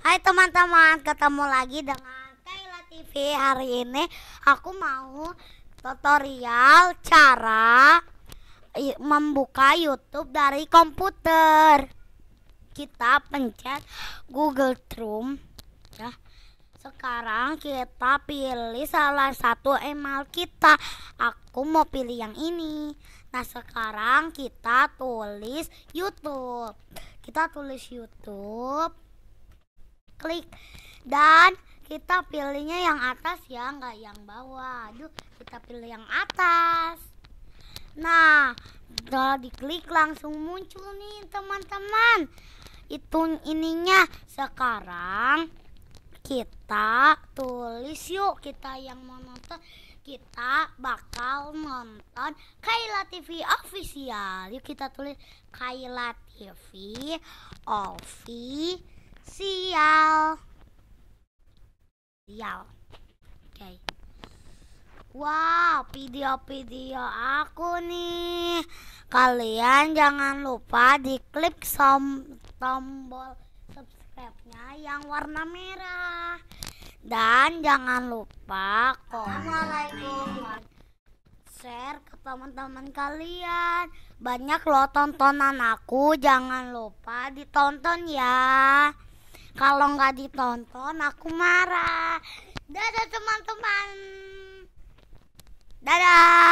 Hai teman-teman, ketemu lagi dengan Kayla TV Hari ini aku mau tutorial cara membuka YouTube dari komputer Kita pencet Google Chrome ya. Sekarang kita pilih salah satu email kita Aku mau pilih yang ini Nah sekarang kita tulis YouTube Kita tulis YouTube klik dan kita pilihnya yang atas ya nggak yang bawah aduh kita pilih yang atas nah kalau diklik langsung muncul nih teman-teman itu ininya sekarang kita tulis yuk kita yang mau nonton kita bakal nonton Kaila TV official yuk kita tulis Kaila TV official Sial. Sial. Oke. Okay. Wow, video-video aku nih. Kalian jangan lupa di klik tombol subscribe-nya yang warna merah. Dan jangan lupa komen share ke teman-teman kalian. Banyak lo tontonan aku, jangan lupa ditonton ya. Kalau nggak ditonton aku marah. Dadah teman-teman. Dadah.